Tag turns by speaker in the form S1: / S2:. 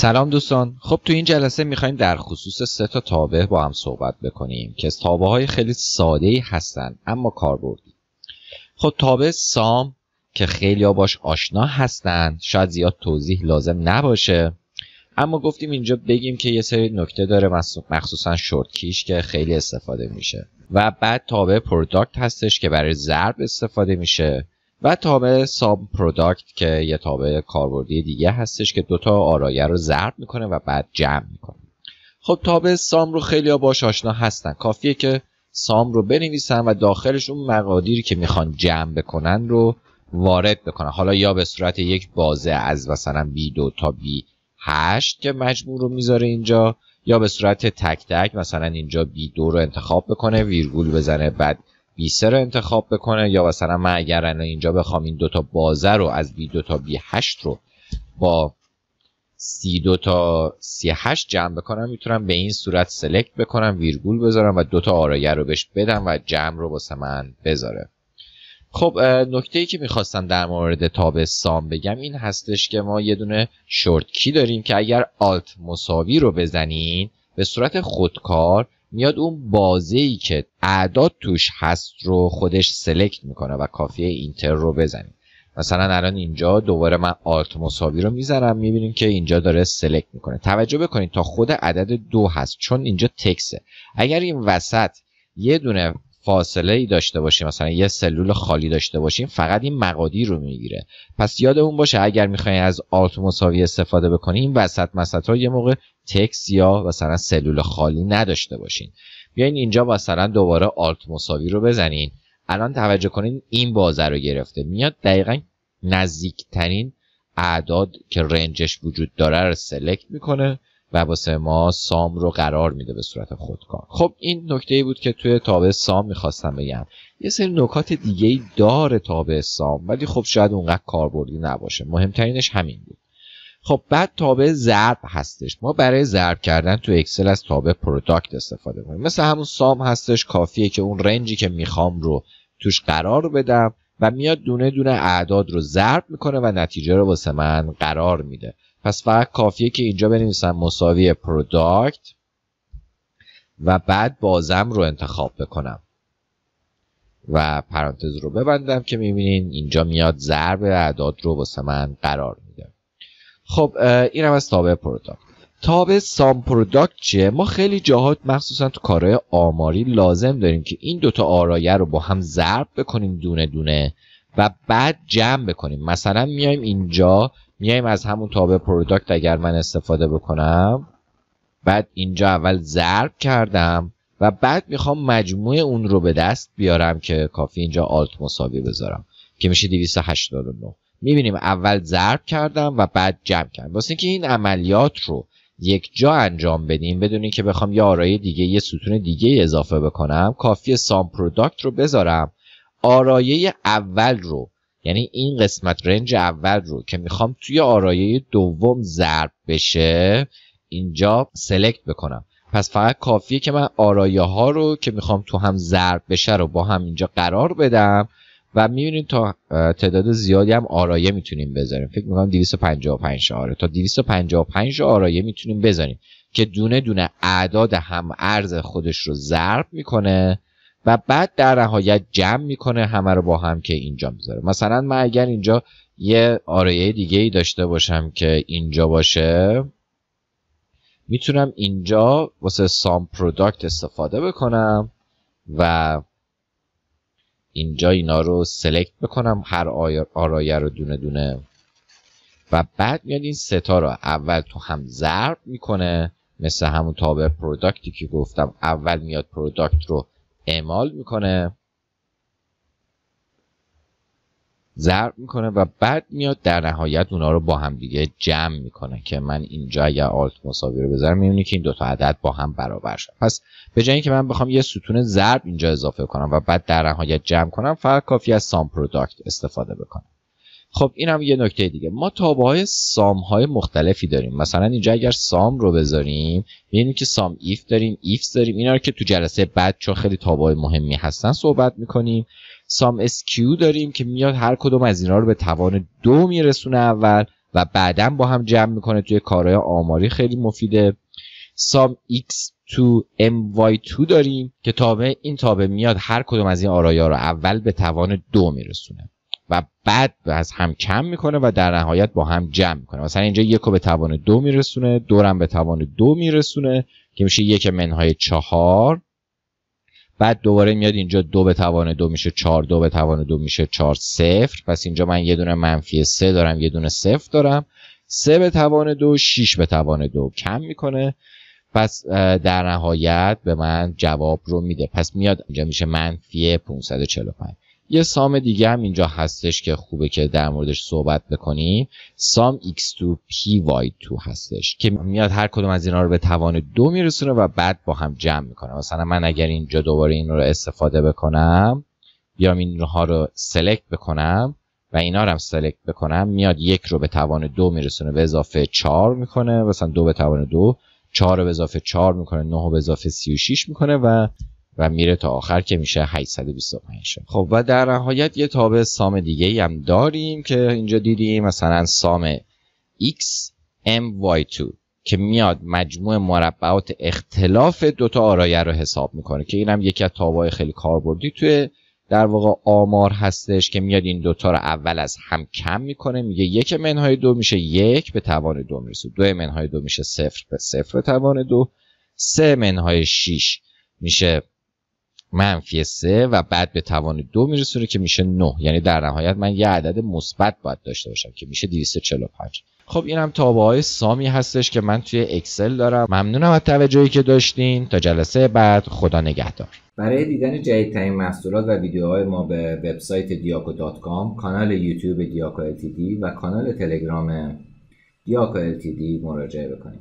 S1: سلام دوستان خب تو این جلسه میخوایم در خصوص سه تا تابع با هم صحبت بکنیم که تابه های خیلی ساده ای هستن اما کاربردی خب تابع سام که خیلی ها باش آشنا هستن شاید زیاد توضیح لازم نباشه اما گفتیم اینجا بگیم که یه سری نکته داره مخصوصا شورت کیش که خیلی استفاده میشه و بعد تابع پروداکت هستش که برای ضرب استفاده میشه و تابع ساب پروداکت که یه تابع کاربردی دیگه هستش که دوتا آرایه رو ضرب میکنه و بعد جمع میکنه خب تابع سام رو خیلی باش آشنا هستن کافیه که سام رو بنویسن و داخلش اون مقادیری که میخوان جمع بکنن رو وارد بکنن حالا یا به صورت یک بازه از مثلا بی دو تا بی هشت که مجموع رو میذاره اینجا یا به صورت تک تک مثلا اینجا بی دو رو انتخاب بکنه ویرگول بزنه بعد بیسه رو انتخاب بکنه یا مثلا من اگر اینجا بخوام این دوتا بازه رو از بی دو تا بی هشت رو با سی دو تا سی هشت جمع بکنم میتونم به این صورت سلکت بکنم ویرگول بذارم و دوتا آرایه رو بهش بدم و جمع رو واسه من بذاره خب نکته ای که میخواستم در مورد تاب سام بگم این هستش که ما یه دونه شورت کی داریم که اگر آلت مساوی رو بزنین به صورت خودکار میاد اون بازه ای که اعداد توش هست رو خودش سلکت میکنه و کافیه اینتر رو بزنیم مثلا الان اینجا دوباره من آلت مساوی رو میزنم میبینیم که اینجا داره سلکت میکنه توجه بکنید تا خود عدد دو هست چون اینجا تکسه اگر این وسط یه دونه فاصله ای داشته باشیم مثلا یه سلول خالی داشته باشیم فقط این مقادیر رو میگیره پس یادمون باشه اگر میخواین از آلتموساوی مساوی استفاده بکنین وسط مسط ها یه موقع تکس یا مثلا سلول خالی نداشته باشین بیاین اینجا مثلا دوباره آلتموساوی مساوی رو بزنین الان توجه کنین این بازه رو گرفته میاد دقیقا نزدیکترین اعداد که رنجش وجود داره رو سلکت میکنه و واسه ما سام رو قرار میده به صورت خودکار خب این نکته ای بود که توی تابع سام میخواستم بگم یه سری نکات دیگه ای داره تابع سام ولی خب شاید اونقدر کاربردی نباشه مهمترینش همین بود خب بعد تابع ضرب هستش ما برای ضرب کردن تو اکسل از تابع پروداکت استفاده کنیم مثل همون سام هستش کافیه که اون رنجی که میخوام رو توش قرار بدم و میاد دونه دونه اعداد رو ضرب میکنه و نتیجه رو واسه من قرار میده پس فقط کافیه که اینجا بنویسم مساوی پروداکت و بعد بازم رو انتخاب بکنم و پرانتز رو ببندم که میبینین اینجا میاد ضرب اعداد رو واسه من قرار میده خب این هم از تابع پروداکت تابع سام پروداکت چیه ما خیلی جاهات مخصوصا تو کارهای آماری لازم داریم که این دوتا آرایه رو با هم ضرب بکنیم دونه دونه و بعد جمع بکنیم مثلا میایم اینجا میایم از همون تابع پروداکت اگر من استفاده بکنم بعد اینجا اول ضرب کردم و بعد میخوام مجموع اون رو به دست بیارم که کافی اینجا آلت مساوی بذارم که میشه 289 میبینیم اول ضرب کردم و بعد جمع کردم واسه اینکه این عملیات رو یک جا انجام بدیم بدون اینکه بخوام یه آرای دیگه یه ستون دیگه اضافه بکنم کافی سام پروداکت رو بذارم آرایه اول رو یعنی این قسمت رنج اول رو که میخوام توی آرایه دوم ضرب بشه اینجا سلکت بکنم پس فقط کافیه که من آرایه ها رو که میخوام تو هم ضرب بشه رو با هم اینجا قرار بدم و میبینید تا تعداد زیادی هم آرایه میتونیم بذاریم فکر میکنم 255 آره تا 255 آرایه میتونیم بذاریم که دونه دونه اعداد هم ارز خودش رو ضرب میکنه و بعد در نهایت جمع میکنه همه رو با هم که اینجا میذاره مثلا من اگر اینجا یه آرایه دیگه ای داشته باشم که اینجا باشه میتونم اینجا واسه سام پروداکت استفاده بکنم و اینجا اینا رو سلکت بکنم هر آرایه رو دونه دونه و بعد میاد این ستا رو اول تو هم ضرب میکنه مثل همون تابع پروداکتی که گفتم اول میاد پروداکت رو اعمال میکنه ضرب میکنه و بعد میاد در نهایت اونا رو با هم دیگه جمع میکنه که من اینجا اگر آلت مساوی رو بذارم میبینی که این دوتا عدد با هم برابر شد پس به جایی که من بخوام یه ستون ضرب اینجا اضافه کنم و بعد در نهایت جمع کنم فقط کافی از سام پروداکت استفاده بکنم خب این هم یه نکته دیگه ما تابه های سام های مختلفی داریم مثلا اینجا اگر سام رو بذاریم میبینیم که سام ایف داریم ایف داریم اینا رو که تو جلسه بعد چون خیلی تابه های مهمی هستن صحبت میکنیم سام اسکیو داریم که میاد هر کدوم از اینا رو به توان دو میرسونه اول و بعدا با هم جمع میکنه توی کارهای آماری خیلی مفیده سام ایکس تو MY2 داریم که تابع این تابع میاد هر کدوم از این آرایا رو اول به توان دو میرسونه و بعد از هم کم میکنه و در نهایت با هم جمع میکنه مثلا اینجا یک به توان دو میرسونه دورم به توان دو میرسونه که میشه یک منهای چهار بعد دوباره میاد اینجا دو به توان دو میشه چهار دو به توان دو میشه چهار صفر پس اینجا من یه دونه منفی سه دارم یه دونه صفر دارم سه به توان دو شیش به توان دو کم میکنه پس در نهایت به من جواب رو میده پس میاد اینجا میشه منفی 545 یه سام دیگه هم اینجا هستش که خوبه که در موردش صحبت بکنیم سام x2py2 هستش که میاد هر کدوم از اینا رو به توان دو میرسونه و بعد با هم جمع میکنه مثلا من اگر اینجا دوباره این رو استفاده بکنم بیام اینها رو سلکت بکنم و اینا رو هم سلکت بکنم میاد یک رو به توان دو میرسونه به اضافه چهار میکنه مثلا دو به توان دو چهار رو به اضافه چهار میکنه نه به اضافه سی و میکنه و و میره تا آخر که میشه 825 خب و در نهایت یه تابع سام دیگه ای هم داریم که اینجا دیدیم مثلا سام x y 2 که میاد مجموع مربعات اختلاف دوتا آرایه رو حساب میکنه که این هم یکی از های خیلی کاربردی توی در واقع آمار هستش که میاد این دوتا رو اول از هم کم میکنه میگه یک منهای دو میشه یک به توان دو میرسه دو منهای دو میشه صفر به صفر به توان دو سه منهای شیش میشه منفی سه و بعد به توان دو میرسونه که میشه 9 یعنی در نهایت من یه عدد مثبت باید داشته باشم که میشه 245 خب اینم هم تابه های سامی هستش که من توی اکسل دارم ممنونم از توجهی که داشتین تا جلسه بعد خدا نگهدار برای دیدن جدیدترین محصولات و ویدیوهای ما به وبسایت diaco.com کانال یوتیوب دیاکو LTD و کانال تلگرام دیاکو LTD مراجعه بکنید